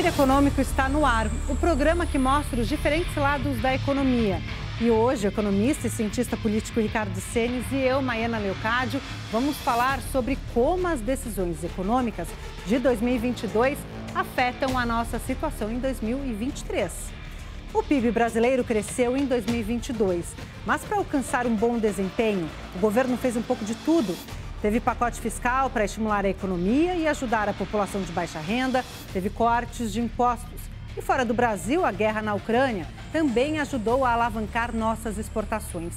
Giro Econômico está no ar, o programa que mostra os diferentes lados da economia. E hoje, o economista e cientista político Ricardo Senes e eu, Maiana Leocádio, vamos falar sobre como as decisões econômicas de 2022 afetam a nossa situação em 2023. O PIB brasileiro cresceu em 2022, mas para alcançar um bom desempenho, o governo fez um pouco de tudo, Teve pacote fiscal para estimular a economia e ajudar a população de baixa renda, teve cortes de impostos. E fora do Brasil, a guerra na Ucrânia também ajudou a alavancar nossas exportações.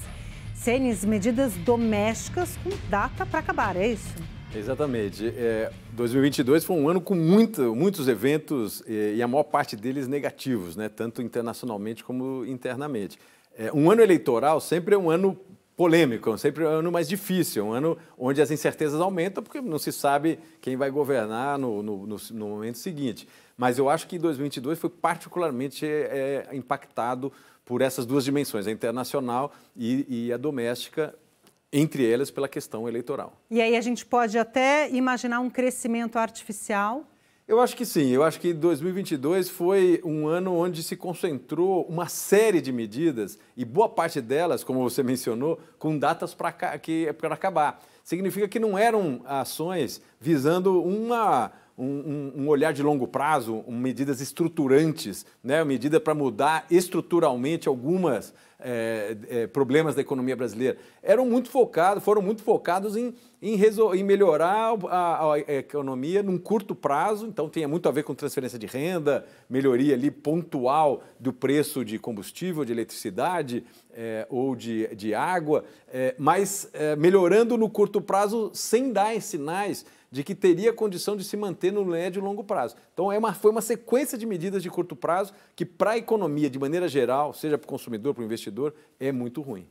Senes, medidas domésticas com data para acabar, é isso? Exatamente. É, 2022 foi um ano com muito, muitos eventos e, é, e a maior parte deles negativos, né? tanto internacionalmente como internamente. É, um ano eleitoral sempre é um ano polêmico, é sempre é um ano mais difícil, um ano onde as incertezas aumentam, porque não se sabe quem vai governar no, no, no, no momento seguinte. Mas eu acho que 2022 foi particularmente é, impactado por essas duas dimensões, a internacional e, e a doméstica, entre elas pela questão eleitoral. E aí a gente pode até imaginar um crescimento artificial eu acho que sim. Eu acho que 2022 foi um ano onde se concentrou uma série de medidas e boa parte delas, como você mencionou, com datas para acabar. Significa que não eram ações visando uma um, um, olhar de longo prazo, medidas estruturantes, né? medida para mudar estruturalmente algumas é, é, problemas da economia brasileira. Eram muito focados, foram muito focados em, em, em melhorar a, a, economia num curto prazo, então tinha muito a ver com transferência de renda, melhoria ali pontual do preço de combustível, de eletricidade é, ou de, de água, mas melhorando no curto prazo sem dar sinais de que teria condição de se manter no médio e longo prazo. Então, é uma, foi uma sequência de medidas de curto prazo que, para a economia, de maneira geral, seja para o consumidor, para o investidor, é muito ruim.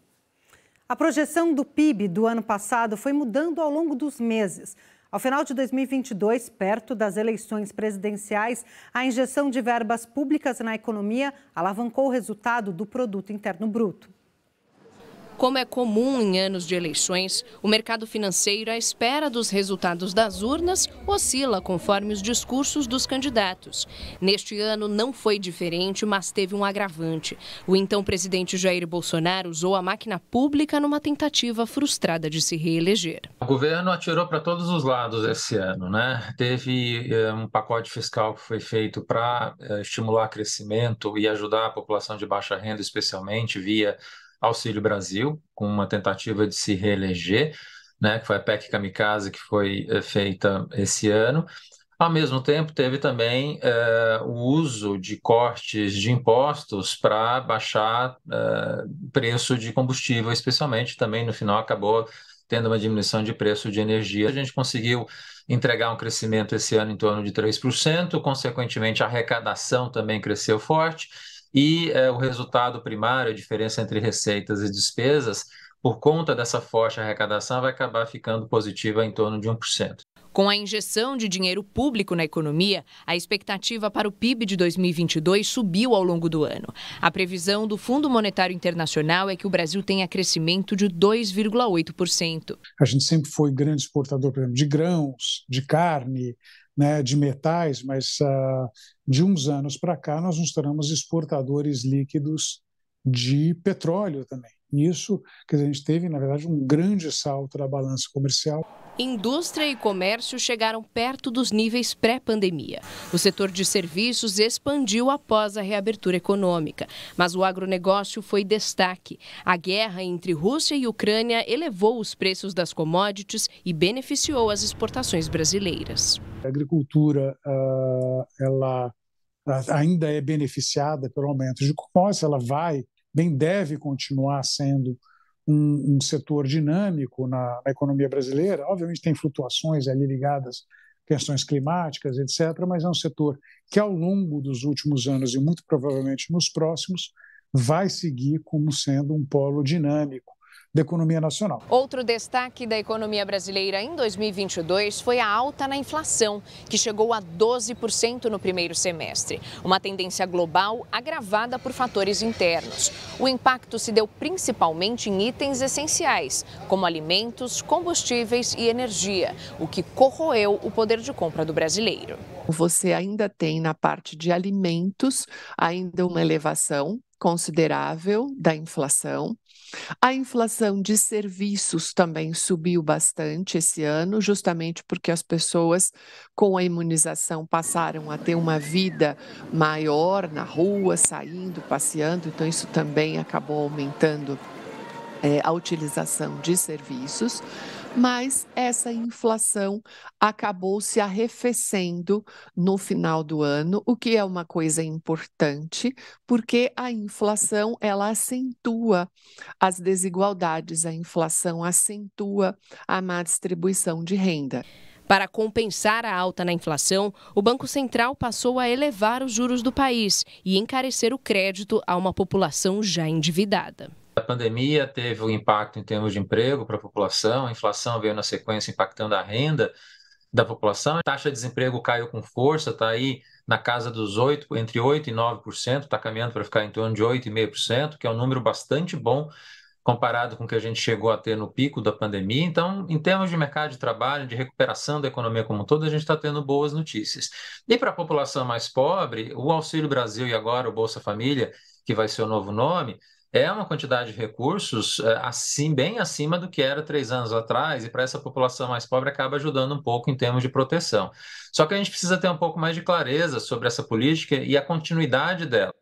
A projeção do PIB do ano passado foi mudando ao longo dos meses. Ao final de 2022, perto das eleições presidenciais, a injeção de verbas públicas na economia alavancou o resultado do produto interno bruto. Como é comum em anos de eleições, o mercado financeiro, à espera dos resultados das urnas, oscila conforme os discursos dos candidatos. Neste ano não foi diferente, mas teve um agravante. O então presidente Jair Bolsonaro usou a máquina pública numa tentativa frustrada de se reeleger. O governo atirou para todos os lados esse ano, né? Teve eh, um pacote fiscal que foi feito para eh, estimular crescimento e ajudar a população de baixa renda, especialmente via Auxílio Brasil, com uma tentativa de se reeleger, né, que foi a PEC Kamikaze que foi eh, feita esse ano. Ao mesmo tempo, teve também eh, o uso de cortes de impostos para baixar eh, preço de combustível, especialmente também no final acabou tendo uma diminuição de preço de energia. A gente conseguiu entregar um crescimento esse ano em torno de 3%, consequentemente a arrecadação também cresceu forte e é, o resultado primário, a diferença entre receitas e despesas, por conta dessa forte arrecadação, vai acabar ficando positiva em torno de 1%. Com a injeção de dinheiro público na economia, a expectativa para o PIB de 2022 subiu ao longo do ano. A previsão do Fundo Monetário Internacional é que o Brasil tenha crescimento de 2,8%. A gente sempre foi grande exportador, por exemplo, de grãos, de carne, né, de metais, mas uh, de uns anos para cá, nós nos tornamos exportadores líquidos de petróleo também. Isso, que a gente teve, na verdade, um grande salto da balança comercial. Indústria e comércio chegaram perto dos níveis pré-pandemia. O setor de serviços expandiu após a reabertura econômica, mas o agronegócio foi destaque. A guerra entre Rússia e Ucrânia elevou os preços das commodities e beneficiou as exportações brasileiras. A agricultura, ah, ela ainda é beneficiada pelo aumento de cupons, ela vai, bem deve continuar sendo um, um setor dinâmico na, na, economia brasileira. Obviamente tem flutuações ali ligadas a questões climáticas, etc., mas é um setor que ao longo dos últimos anos e muito provavelmente nos próximos vai seguir como sendo um polo dinâmico da economia nacional. Outro destaque da economia brasileira em 2022 foi a alta na inflação, que chegou a 12% no primeiro semestre. Uma tendência global agravada por fatores internos. O impacto se deu principalmente em itens essenciais, como alimentos, combustíveis e energia, o que corroeu o poder de compra do brasileiro. Você ainda tem na parte de alimentos ainda uma elevação considerável da inflação. A inflação de serviços também subiu bastante esse ano, justamente porque as pessoas com a imunização passaram a ter uma vida maior na rua, saindo, passeando, então isso também acabou aumentando é, a utilização de serviços. Mas essa inflação acabou se arrefecendo no final do ano, o que é uma coisa importante, porque a inflação ela acentua as desigualdades, a inflação acentua a má distribuição de renda. Para compensar a alta na inflação, o Banco Central passou a elevar os juros do país e encarecer o crédito a uma população já endividada. A pandemia teve um impacto em termos de emprego para a população, a inflação veio na sequência impactando a renda da população, a taxa de desemprego caiu com força, está aí na casa dos 8, entre 8% e 9%, está caminhando para ficar em torno de 8,5%, que é um número bastante bom comparado com o que a gente chegou a ter no pico da pandemia. Então, em termos de mercado de trabalho, de recuperação da economia como um todo, a gente está tendo boas notícias. E para a população mais pobre, o Auxílio Brasil e agora o Bolsa Família, que vai ser o novo nome, é uma quantidade de recursos eh, assim bem acima do que era três anos atrás, e para essa população mais pobre acaba ajudando um pouco em termos de proteção. Só que a gente precisa ter um pouco mais de clareza sobre essa política e a continuidade dela.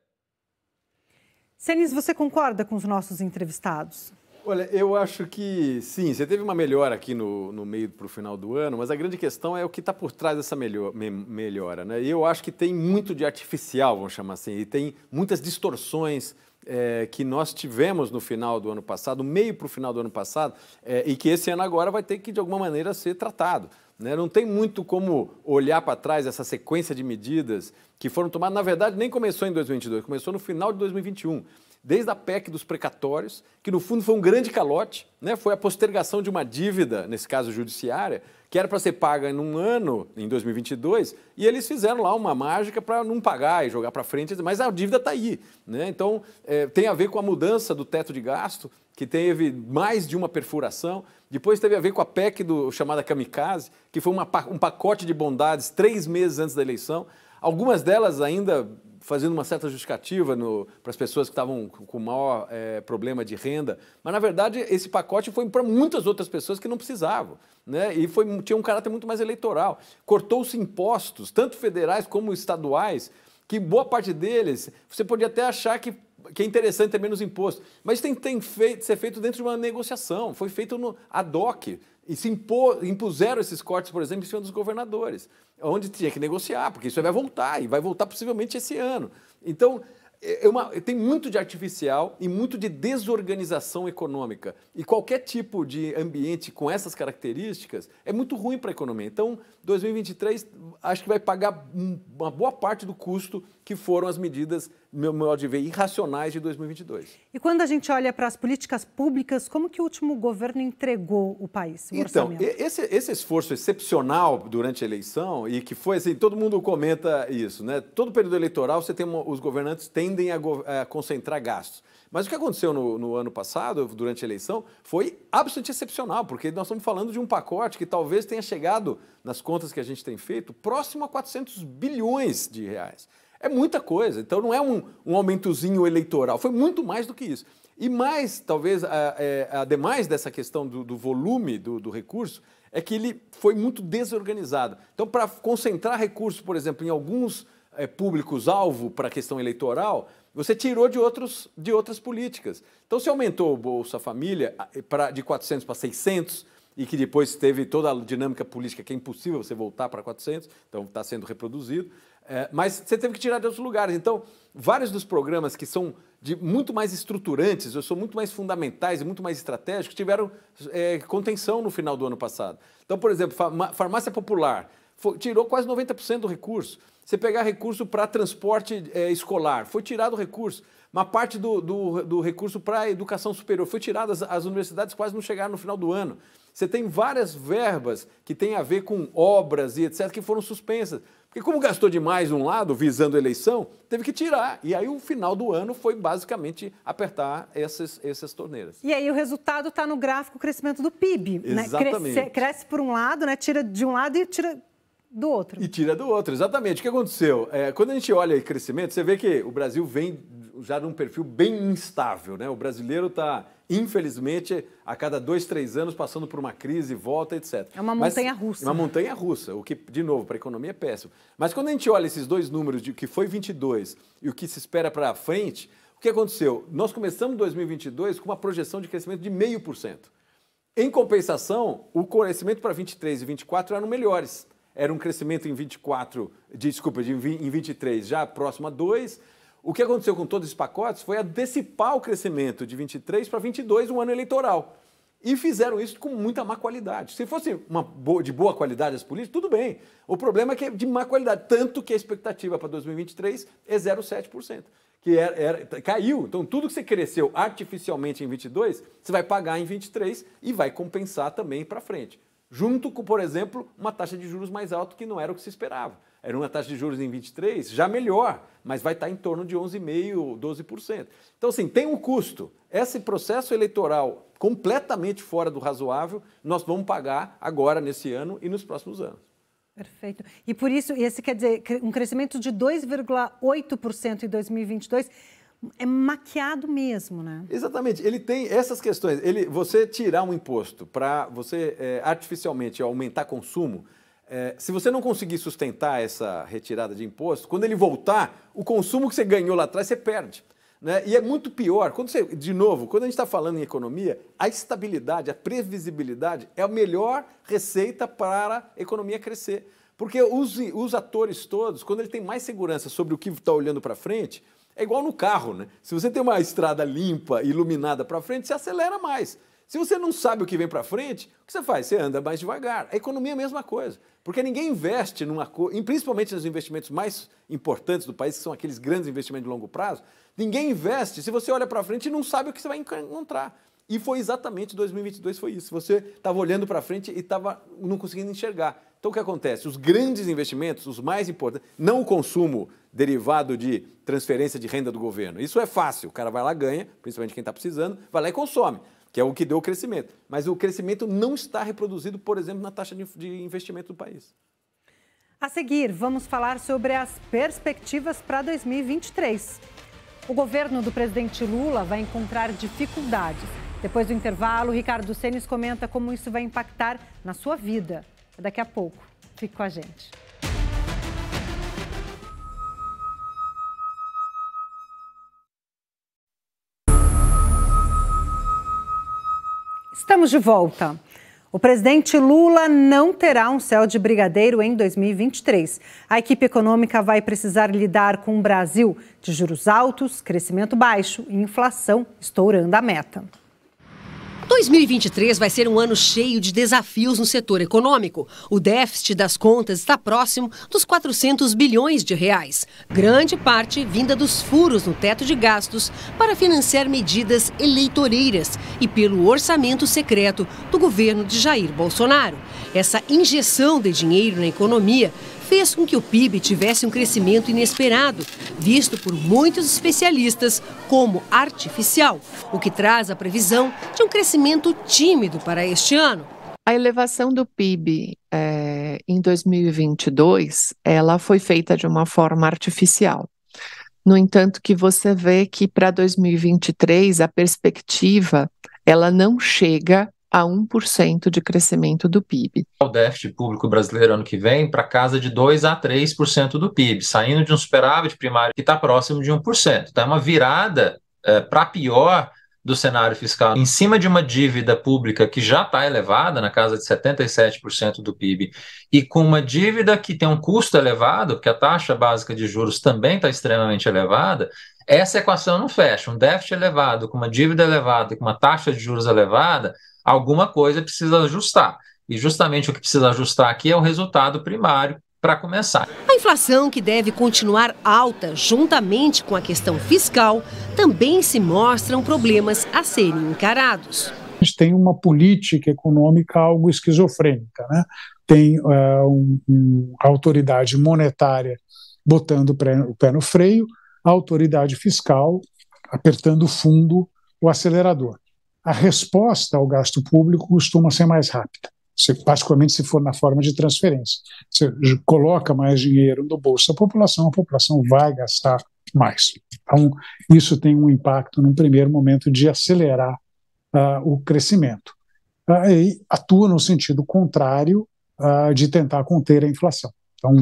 Senis, você concorda com os nossos entrevistados? Olha, eu acho que sim, você teve uma melhora aqui no, no meio para o final do ano, mas a grande questão é o que está por trás dessa melhor, me, melhora. Né? E eu acho que tem muito de artificial, vamos chamar assim, e tem muitas distorções é, que nós tivemos no final do ano passado, meio para o final do ano passado, é, e que esse ano agora vai ter que, de alguma maneira, ser tratado. Né? Não tem muito como olhar para trás essa sequência de medidas que foram tomadas. Na verdade, nem começou em 2022, começou no final de 2021 desde a PEC dos precatórios, que no fundo foi um grande calote, né? foi a postergação de uma dívida, nesse caso judiciária, que era para ser paga em um ano, em 2022, e eles fizeram lá uma mágica para não pagar e jogar para frente, mas a dívida está aí. Né? Então, é, tem a ver com a mudança do teto de gasto, que teve mais de uma perfuração. Depois teve a ver com a PEC do, chamada Kamikaze, que foi uma, um pacote de bondades três meses antes da eleição. Algumas delas ainda fazendo uma certa justificativa para as pessoas que estavam com maior é, problema de renda, mas na verdade esse pacote foi para muitas outras pessoas que não precisavam, né? E foi, tinha um caráter muito mais eleitoral. Cortou-se impostos, tanto federais como estaduais, que boa parte deles você podia até achar que que é interessante ter menos imposto. Mas tem, tem feito, ser feito dentro de uma negociação, foi feito no ad hoc, e se impor, impuseram esses cortes, por exemplo, em cima dos governadores, onde tinha que negociar, porque isso vai voltar, e vai voltar possivelmente esse ano. Então, é, é uma, tem muito de artificial e muito de desorganização econômica. E qualquer tipo de ambiente com essas características é muito ruim para a economia. Então, 2023 acho que vai pagar uma boa parte do custo que foram as medidas, meu modo de ver, irracionais de 2022. E quando a gente olha para as políticas públicas, como que o último governo entregou o país? O então, esse, esse, esforço excepcional durante a eleição, e que foi assim, todo mundo comenta isso, né? Todo período eleitoral você tem uma, os governantes tendem a, go, a, concentrar gastos. Mas o que aconteceu no, no ano passado, durante a eleição, foi absolutamente excepcional, porque nós estamos falando de um pacote que talvez tenha chegado nas contas contas que a gente tem feito, próximo a 400 bilhões de reais. É muita coisa, então não é um, um aumentozinho eleitoral, foi muito mais do que isso. E mais, talvez, é, ademais dessa questão do, do volume do, do, recurso, é que ele foi muito desorganizado. Então, para concentrar recursos, por exemplo, em alguns é, públicos-alvo para a questão eleitoral, você tirou de, outros, de outras políticas. Então, se aumentou o Bolsa Família pra, de 400 para 600, e que depois teve toda a dinâmica política que é impossível você voltar para 400, então está sendo reproduzido. É, mas você teve que tirar de outros lugares. Então, vários dos programas que são de muito mais estruturantes, ou são muito mais fundamentais e muito mais estratégicos, tiveram é, contenção no final do ano passado. Então, por exemplo, farmácia popular foi, tirou quase 90% do recurso. Você pegar recurso para transporte é, escolar, foi tirado o recurso. Uma parte do, do, do recurso para educação superior foi tirada, as, as universidades quase não chegaram no final do ano. Você tem várias verbas que têm a ver com obras e etc., que foram suspensas. Porque como gastou demais um lado, visando a eleição, teve que tirar. E aí o final do ano foi basicamente apertar essas, essas torneiras. E aí o resultado está no gráfico crescimento do PIB. Exatamente. Né? Cresce, cresce por um lado, né? tira de um lado e tira do outro. E tira do outro, exatamente. O que aconteceu? É, quando a gente olha crescimento, você vê que o Brasil vem já num perfil bem instável. Né? O brasileiro está, infelizmente, a cada dois, três anos passando por uma crise, volta, etc. É uma montanha russa. É uma né? montanha russa, o que, de novo, para a economia é péssimo. Mas quando a gente olha esses dois números, de que foi 22 e o que se espera para frente, o que aconteceu? Nós começamos 2022 com uma projeção de crescimento de 0,5%. Em compensação, o crescimento para 23 e 24 eram melhores era um crescimento em 24, desculpa, de, em 23 já próximo a 2 o que aconteceu com todos esses pacotes foi antecipar o crescimento de 23 para 22, um ano eleitoral. E fizeram isso com muita má qualidade. Se fosse uma boa, de boa qualidade as políticas, tudo bem. O problema é que é de má qualidade, tanto que a expectativa para 2023 é 0,7%, que era, era, caiu. Então, tudo que você cresceu artificialmente em 22, você vai pagar em 23 e vai compensar também para frente. Junto com, por exemplo, uma taxa de juros mais alta que não era o que se esperava era uma taxa de juros em 23, já melhor, mas vai estar em torno de 11,5%, 12%. Então, assim, tem um custo. Esse processo eleitoral completamente fora do razoável, nós vamos pagar agora, nesse ano e nos próximos anos. Perfeito. E por isso, esse quer dizer um crescimento de 2,8% em 2022 é maquiado mesmo, né? Exatamente. Ele tem essas questões. Ele, você tirar um imposto para você é, artificialmente aumentar consumo, é, se você não conseguir sustentar essa retirada de imposto, quando ele voltar, o consumo que você ganhou lá atrás você perde. Né? E é muito pior. Quando você, de novo, quando a gente está falando em economia, a estabilidade, a previsibilidade é a melhor receita para a economia crescer. Porque os, os atores todos, quando ele tem mais segurança sobre o que está olhando para frente, é igual no carro, né? Se você tem uma estrada limpa, iluminada para frente, você acelera mais. Se você não sabe o que vem para frente, o que você faz? Você anda mais devagar. A economia é a mesma coisa, porque ninguém investe numa principalmente nos investimentos mais importantes do país, que são aqueles grandes investimentos de longo prazo, ninguém investe se você olha para frente e não sabe o que você vai encontrar. E foi exatamente 2022 foi isso. Você estava olhando para frente e estava não conseguindo enxergar. Então o que acontece? Os grandes investimentos, os mais importantes, não o consumo derivado de transferência de renda do governo. Isso é fácil. O cara vai lá ganha, principalmente quem está precisando, vai lá e consome que é o que deu o crescimento. Mas o crescimento não está reproduzido, por exemplo, na taxa de investimento do país. A seguir, vamos falar sobre as perspectivas para 2023. O governo do presidente Lula vai encontrar dificuldades. Depois do intervalo, Ricardo Senes comenta como isso vai impactar na sua vida. Daqui a pouco. Fique com a gente. Estamos de volta. O presidente Lula não terá um céu de brigadeiro em 2023. A equipe econômica vai precisar lidar com um Brasil de juros altos, crescimento baixo e inflação estourando a meta. 2023 vai ser um ano cheio de desafios no setor econômico. O déficit das contas está próximo dos 400 bilhões de reais, grande parte vinda dos furos no teto de gastos para financiar medidas eleitoreiras e pelo orçamento secreto do governo de Jair Bolsonaro. Essa injeção de dinheiro na economia fez com que o PIB tivesse um crescimento inesperado, visto por muitos especialistas como artificial, o que traz a previsão de um crescimento tímido para este ano. A elevação do PIB é, eh, em 2022, ela foi feita de uma forma artificial. No entanto, que você vê que para 2023 a perspectiva ela não chega a 1% de crescimento do PIB. O déficit público brasileiro ano que vem para casa de 2 a 3% do PIB, saindo de um superávit primário que está próximo de 1%. Então é uma virada é, para pior do cenário fiscal em cima de uma dívida pública que já está elevada, na casa de 77% do PIB, e com uma dívida que tem um custo elevado, porque a taxa básica de juros também está extremamente elevada, essa equação não fecha. Um déficit elevado, com uma dívida elevada e com uma taxa de juros elevada, alguma coisa precisa ajustar. E justamente o que precisa ajustar aqui é o resultado primário para começar. A inflação, que deve continuar alta juntamente com a questão fiscal, também se mostram problemas a serem encarados. A gente tem uma política econômica algo esquizofrênica, né? Tem uh, um, a autoridade monetária botando o pé no freio, a autoridade fiscal apertando o fundo, o acelerador a resposta ao gasto público costuma ser mais rápida, se, particularmente se for na forma de transferência. Você coloca mais dinheiro no bolso da população, a população vai gastar mais. Então, isso tem um impacto, num primeiro momento, de acelerar uh, o crescimento. Uh, e atua no sentido contrário uh, de tentar conter a inflação. Então,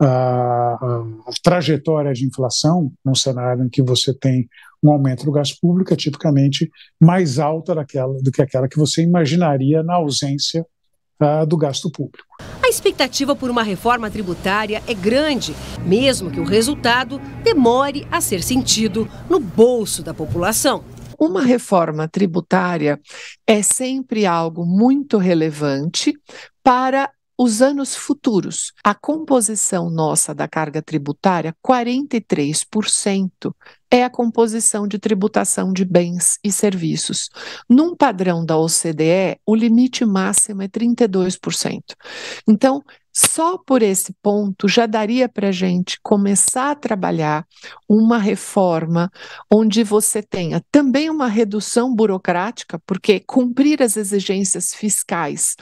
a trajetória de inflação, num cenário em que você tem um aumento do gasto público é tipicamente mais alta daquela, do que aquela que você imaginaria na ausência ah, do gasto público. A expectativa por uma reforma tributária é grande, mesmo que o resultado demore a ser sentido no bolso da população. Uma reforma tributária é sempre algo muito relevante para os anos futuros. A composição nossa da carga tributária, 43%, é a composição de tributação de bens e serviços. Num padrão da OCDE, o limite máximo é 32%. Então, só por esse ponto já daria para a gente começar a trabalhar uma reforma onde você tenha também uma redução burocrática, porque cumprir as exigências fiscais,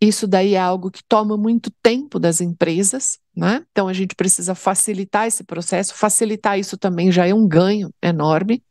isso daí é algo que toma muito tempo das empresas, né? Então a gente precisa facilitar esse processo, facilitar isso também já é um ganho enorme.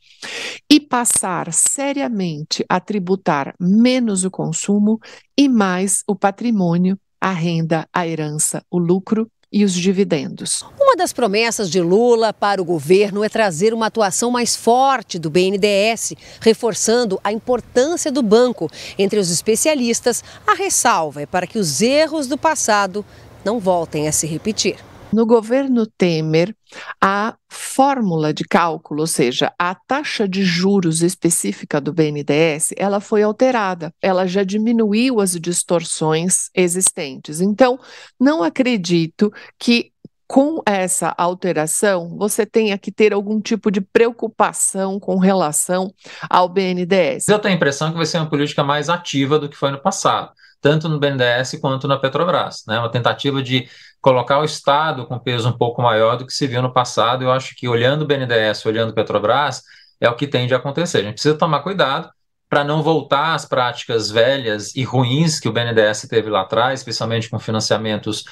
E passar seriamente a tributar menos o consumo e mais o patrimônio, a renda, a herança, o lucro e os dividendos. Uma das promessas de Lula para o governo é trazer uma atuação mais forte do BNDES, reforçando a importância do banco. Entre os especialistas, a ressalva é para que os erros do passado não voltem a se repetir. No governo Temer, a fórmula de cálculo, ou seja, a taxa de juros específica do BNDES, ela foi alterada. Ela já diminuiu as distorções existentes. Então, não acredito que com essa alteração, você tenha que ter algum tipo de preocupação com relação ao BNDES. Eu tenho a impressão que vai ser uma política mais ativa do que foi no passado tanto no BNDES quanto na Petrobras. Né? Uma tentativa de colocar o Estado com peso um pouco maior do que se viu no passado. Eu acho que olhando o BNDES, olhando Petrobras, é o que tende a acontecer. A gente precisa tomar cuidado para não voltar às práticas velhas e ruins que o BNDES teve lá atrás, especialmente com financiamentos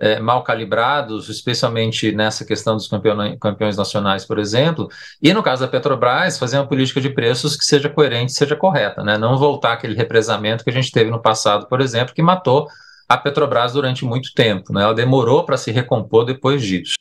é, mal calibrados, especialmente nessa questão dos campeões, campeões nacionais, por exemplo, e no caso da Petrobras, fazer uma política de preços que seja coerente, seja correta, né? não voltar aquele represamento que a gente teve no passado, por exemplo, que matou a Petrobras durante muito tempo. Né? Ela demorou para se recompor depois disso.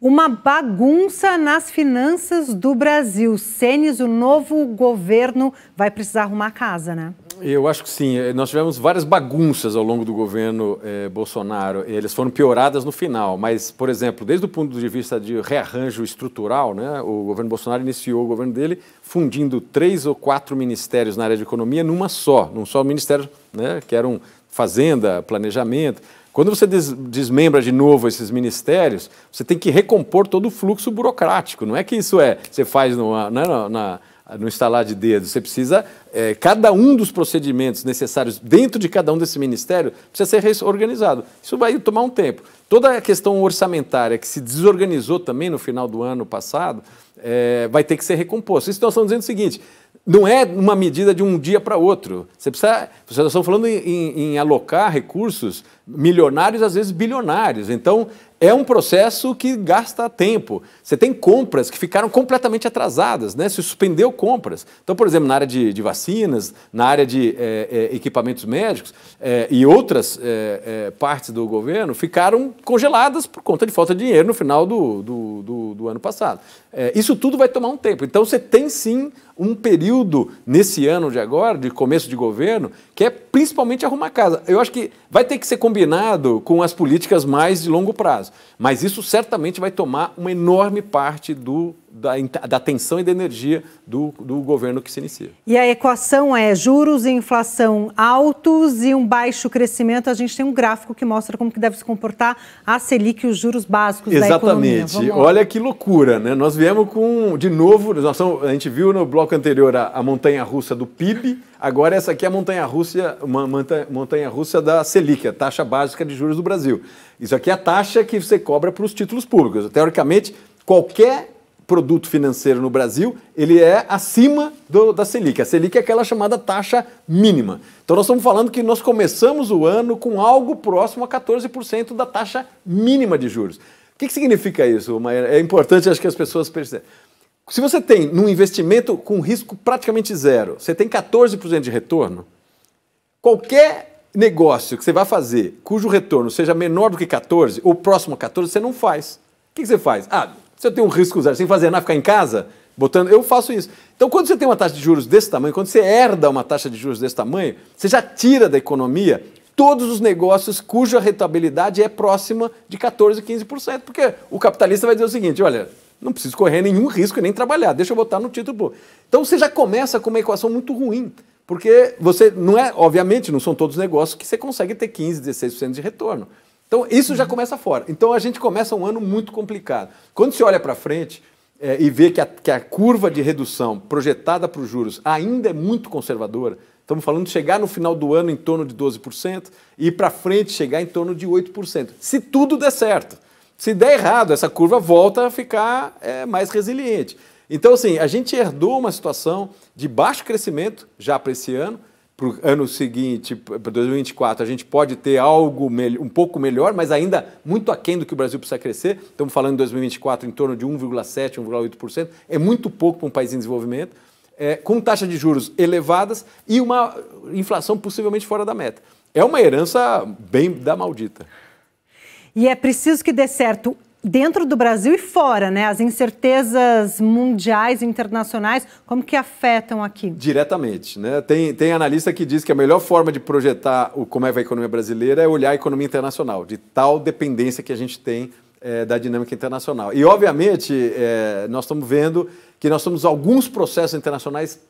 Uma bagunça nas finanças do Brasil. Senes, o novo governo vai precisar arrumar casa, né? Eu acho que sim. Eh, nós tivemos várias bagunças ao longo do governo eh, Bolsonaro. Eles foram pioradas no final. Mas, por exemplo, desde o ponto de vista de rearranjo estrutural, né, o governo Bolsonaro iniciou o governo dele fundindo três ou quatro ministérios na área de economia numa só, num só ministério, né, que eram fazenda, planejamento. Quando você des desmembra de novo esses ministérios, você tem que recompor todo o fluxo burocrático. Não é que isso é você faz numa, né, na, na no instalar de dedos. Você precisa, é, cada um dos procedimentos necessários dentro de cada um desse ministério precisa ser reorganizado. Isso vai tomar um tempo. Toda a questão orçamentária que se desorganizou também no final do ano passado é, vai ter que ser recomposto. Isso nós estamos dizendo o seguinte: não é uma medida de um dia para outro. Você precisa. Vocês estão falando em, em, em alocar recursos milionários, às vezes bilionários. Então, é um processo que gasta tempo. Você tem compras que ficaram completamente atrasadas, né? se suspendeu compras. Então, por exemplo, na área de, de vacinas, na área de é, é, equipamentos médicos é, e outras partes do governo ficaram congeladas por conta de falta de dinheiro no final do, do, do, do ano passado. isso tudo vai tomar um tempo. Então, você tem sim um período nesse ano de agora, de começo de governo, que é principalmente arrumar casa. Eu acho que vai ter que ser combinado combinado com as políticas mais de longo prazo. Mas isso certamente vai tomar uma enorme parte do da, da tensão e da energia do, do governo que se inicia. E a equação é juros e inflação altos e um baixo crescimento. A gente tem um gráfico que mostra como que deve se comportar a Selic e os juros básicos Exatamente. da economia. Olha que loucura, né? Nós viemos com, de novo, nós a gente viu no bloco anterior a, a montanha-russa do PIB, agora essa aqui é a montanha-russa montanha, montanha -russa da Selic, a taxa básica de juros do Brasil. Isso aqui é a taxa que você cobra para os títulos públicos. Teoricamente, qualquer produto financeiro no Brasil, ele é acima do, da Selic. A Selic é aquela chamada taxa mínima. Então nós estamos falando que nós começamos o ano com algo próximo a 14% da taxa mínima de juros. O que, que significa isso, Maíra? É importante, acho que as pessoas percebam. Se você tem num investimento com risco praticamente zero, você tem 14% de retorno, qualquer negócio que você vai fazer cujo retorno seja menor do que 14 ou próximo a 14, você não faz. O que, que você faz? Ah, você tem um risco zero. Você tem que fazer nada, é ficar em casa, botando. Eu faço isso. Então, quando você tem uma taxa de juros desse tamanho, quando você herda uma taxa de juros desse tamanho, você já tira da economia todos os negócios cuja rentabilidade é próxima de 14%, 15%. Porque o capitalista vai dizer o seguinte: olha, não preciso correr nenhum risco e nem trabalhar, deixa eu botar no título Então você já começa com uma equação muito ruim. Porque você não é, obviamente, não são todos os negócios que você consegue ter 15, 16% de retorno. Então, isso já uhum. começa fora. Então, a gente começa um ano muito complicado. Quando se olha para frente é, e vê que a, que a curva de redução projetada para os juros ainda é muito conservadora, Estamos falando de chegar no final do ano em torno de 12% e para frente chegar em torno de 8%. Se tudo der certo. Se der errado, essa curva volta a ficar é, mais resiliente. Então, assim, a gente herdou uma situação de baixo crescimento já para esse ano para o ano seguinte, para 2024, a gente pode ter algo um pouco melhor, mas ainda muito aquém do que o Brasil precisa crescer. Estamos falando em 2024 em torno de 1,7%, 1,8%. É muito pouco para um país em desenvolvimento, é, com taxas de juros elevadas e uma inflação possivelmente fora da meta. É uma herança bem da maldita. E é preciso que dê certo dentro do Brasil e fora, né? As incertezas mundiais, internacionais, como que afetam aqui? Diretamente, né? Tem, tem analista que diz que a melhor forma de projetar o, como é a economia brasileira é olhar a economia internacional, de tal dependência que a gente tem é, da dinâmica internacional. E, obviamente, é, nós estamos vendo que nós temos alguns processos internacionais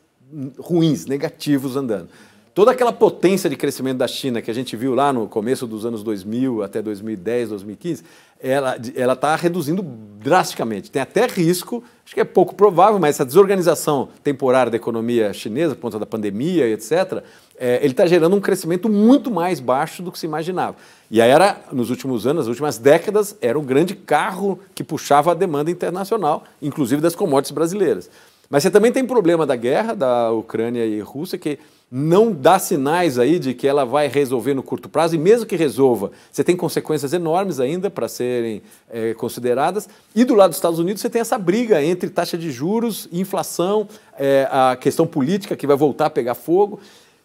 ruins, negativos andando toda aquela potência de crescimento da China que a gente viu lá no começo dos anos 2000 até 2010, 2015, ela está reduzindo drasticamente. Tem até risco, acho que é pouco provável, mas essa desorganização temporária da economia chinesa, por conta da pandemia e etc., é, eh, ele está gerando um crescimento muito mais baixo do que se imaginava. E aí era, nos últimos anos, nas últimas décadas, era o grande carro que puxava a demanda internacional, inclusive das commodities brasileiras. Mas você também tem problema da guerra da Ucrânia e Rússia, que não dá sinais aí de que ela vai resolver no curto prazo, e mesmo que resolva, você tem consequências enormes ainda para serem é, consideradas. E do lado dos Estados Unidos, você tem essa briga entre taxa de juros, inflação, é, a questão política que vai voltar a pegar fogo.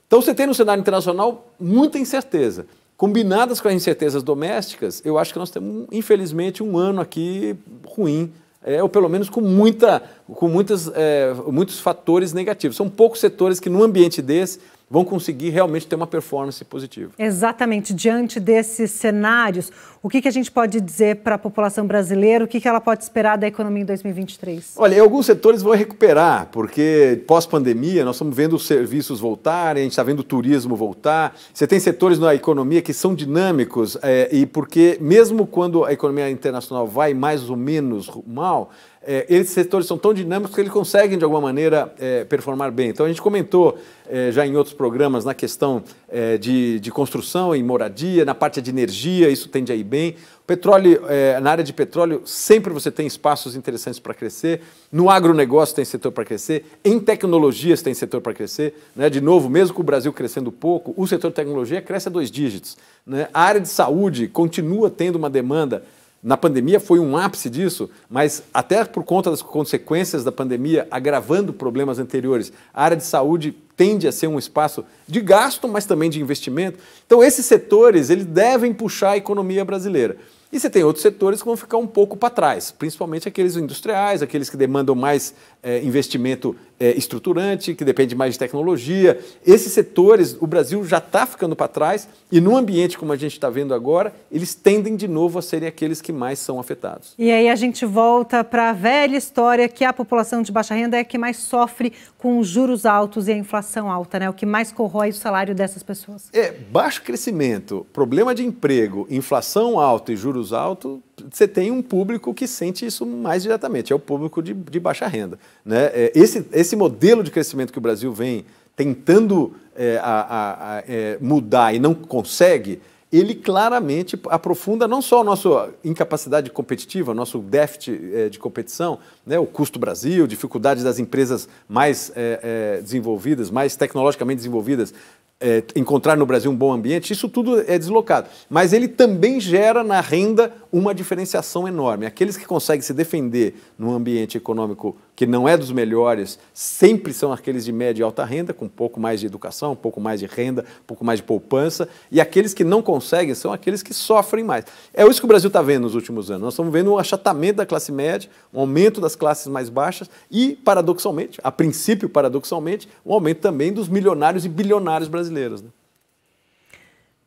Então, você tem no cenário internacional muita incerteza. Combinadas com as incertezas domésticas, eu acho que nós temos, infelizmente, um ano aqui ruim é, ou pelo menos com, muita, com muitas, é, muitos fatores negativos. São poucos setores que, num ambiente desse, vão conseguir realmente ter uma performance positiva. Exatamente. Diante desses cenários, o que, que a gente pode dizer para a população brasileira? O que, que ela pode esperar da economia em 2023? Olha, alguns setores vão recuperar, porque pós-pandemia nós estamos vendo os serviços voltarem, a gente está vendo o turismo voltar. Você tem setores na economia que são dinâmicos, é, e porque mesmo quando a economia internacional vai mais ou menos mal, é, esses setores são tão dinâmicos que eles conseguem, de alguma maneira, é, performar bem. Então, a gente comentou é, já em outros programas na questão é, de, de, construção e moradia, na parte de energia, isso tende a ir bem. Petróleo, é, na área de petróleo, sempre você tem espaços interessantes para crescer. No agronegócio tem setor para crescer. Em tecnologias tem setor para crescer. Né? De novo, mesmo com o Brasil crescendo pouco, o setor de tecnologia cresce a dois dígitos. Né? A área de saúde continua tendo uma demanda na pandemia foi um ápice disso, mas até por conta das consequências da pandemia, agravando problemas anteriores, a área de saúde tende a ser um espaço de gasto, mas também de investimento. Então, esses setores eles devem puxar a economia brasileira. E você tem outros setores que vão ficar um pouco para trás, principalmente aqueles industriais, aqueles que demandam mais é, investimento é, estruturante, que depende mais de tecnologia. Esses setores, o Brasil já está ficando para trás e, num ambiente como a gente está vendo agora, eles tendem de novo a serem aqueles que mais são afetados. E aí a gente volta para a velha história que a população de baixa renda é que mais sofre com os juros altos e a inflação alta, né? o que mais corrói o salário dessas pessoas. É, baixo crescimento, problema de emprego, inflação alta e juros juros altos, você tem um público que sente isso mais diretamente, é o público de, de baixa renda. Né? É, esse, esse modelo de crescimento que o Brasil vem tentando é, a, a, é, mudar e não consegue, ele claramente aprofunda não só a nossa incapacidade competitiva, nosso déficit é, de competição, né, o custo Brasil, dificuldades das empresas mais é, é, desenvolvidas, mais tecnologicamente desenvolvidas, é, encontrar no Brasil um bom ambiente, isso tudo é deslocado. Mas ele também gera na renda uma diferenciação enorme. Aqueles que conseguem se defender num ambiente econômico que não é dos melhores, sempre são aqueles de média e alta renda, com um pouco mais de educação, um pouco mais de renda, um pouco mais de poupança, e aqueles que não conseguem são aqueles que sofrem mais. É isso que o Brasil está vendo nos últimos anos. Nós estamos vendo um achatamento da classe média, um aumento das classes mais baixas e, paradoxalmente, a princípio, paradoxalmente, um aumento também dos milionários e bilionários brasileiros. Né?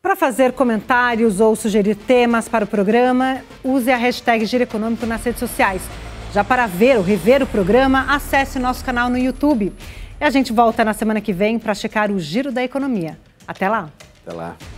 Para fazer comentários ou sugerir temas para o programa, use a hashtag Giro Econômico nas redes sociais. Já para ver ou rever o programa, acesse nosso canal no YouTube. E a gente volta na semana que vem para checar o giro da economia. Até lá. Até lá.